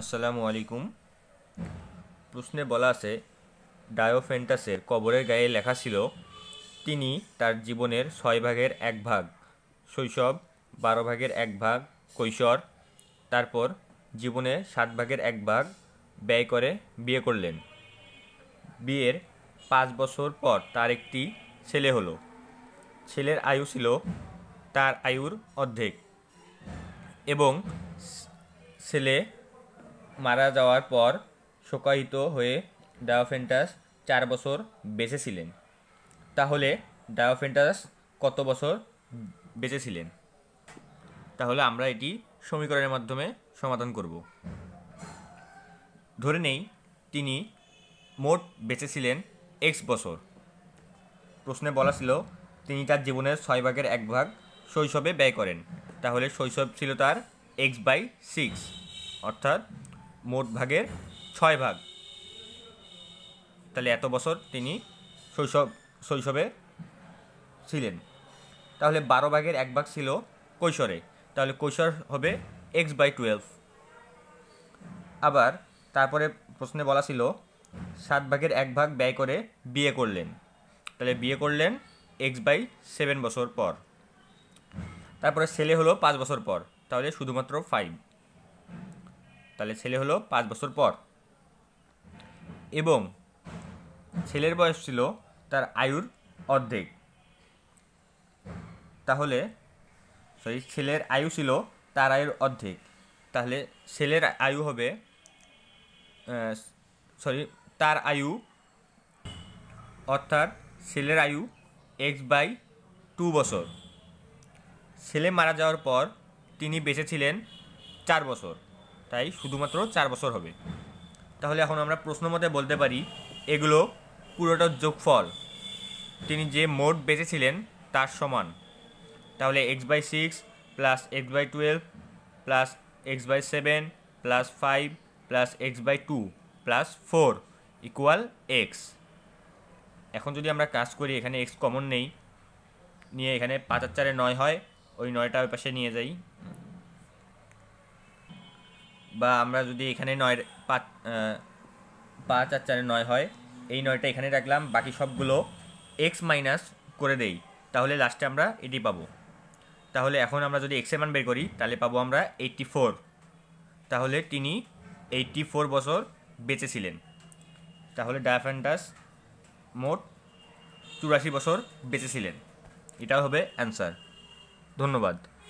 আসসালামু আলাইকুম প্রশ্নে বলা আছে ডায়োফেন্টাসের কবরের গায়ে লেখা ছিল তিনি তার জীবনের ছয় ভাগের এক ভাগ শৈশব বারো ভাগের এক ভাগ কৈশোর তারপর জীবনে সাত ভাগের এক ভাগ ব্যয় করে বিয়ে করলেন বিয়ের পাঁচ বছর পর তার একটি ছেলে হলো ছেলের আয়ু ছিল তার আয়ুর অর্ধেক এবং ছেলে মারা যাওয়ার পর শোকায়িত হয়ে ডায়োফেন্টাস চার বছর বেঁচেছিলেন তাহলে ডায়োফেন্টাস কত বছর বেঁচেছিলেন তাহলে আমরা এটি সমীকরণের মাধ্যমে সমাধান করব ধরে নেই তিনি মোট বেঁচে ছিলেন এক্স বছর প্রশ্নে বলা ছিল তিনি তার জীবনের ছয় ভাগের এক ভাগ শৈশবে ব্যয় করেন তাহলে শৈশব ছিল তার এক্স বাই সিক্স অর্থাৎ মোট ভাগের ছয় ভাগ তাহলে এত বছর তিনি শৈশব শৈশবে ছিলেন তাহলে বারো ভাগের এক ভাগ ছিল কৈশোরে তাহলে কৈশোর হবে এক্স বাই টুয়েলভ আবার তারপরে প্রশ্নে বলা ছিল সাত ভাগের এক ভাগ ব্যয় করে বিয়ে করলেন তাহলে বিয়ে করলেন এক্স বাই সেভেন বছর পর তারপরে ছেলে হলো পাঁচ বছর পর তাহলে শুধুমাত্র ফাইভ তাহলে ছেলে হলো পাঁচ বছর পর এবং ছেলের বয়স ছিল তার আয়ুর অর্ধেক তাহলে সরি ছেলের আয়ু ছিল তার আয়ুর অর্ধেক তাহলে ছেলের আয়ু হবে সরি তার আয়ু অর্থাৎ ছেলের আয়ু এক্স বাই টু বছর ছেলে মারা যাওয়ার পর তিনি বেঁচে ছিলেন চার বছর তাই শুধুমাত্র চার বছর হবে তাহলে এখন আমরা প্রশ্ন মতে বলতে পারি এগুলো পুরোটা যোগফল তিনি যে মোট বেঁচেছিলেন তার সমান তাহলে x by six plus x by twelve plus x by seven plus five plus x by two plus four equal x এখন যদি আমরা কাজ করি এখানে এক্স কমন নেই নিয়ে এখানে পাঁচ আর চারে নয় হয় ওই নয়টা ওই পাশে নিয়ে যাই বা আমরা যদি এখানে নয় পাঁচ পাঁচ আর চারে নয় হয় এই নয়টা এখানে রাখলাম বাকি সবগুলো এক্স মাইনাস করে দেই তাহলে লাস্টে আমরা এটি পাবো তাহলে এখন আমরা যদি এক্সের মান বের করি তাহলে পাবো আমরা এইটটি ফোর তাহলে তিনি এইটটি ফোর বছর বেঁচেছিলেন তাহলে ডায়াফ্যান্টাস মোট চুরাশি বছর বেঁচেছিলেন এটাও হবে অ্যান্সার ধন্যবাদ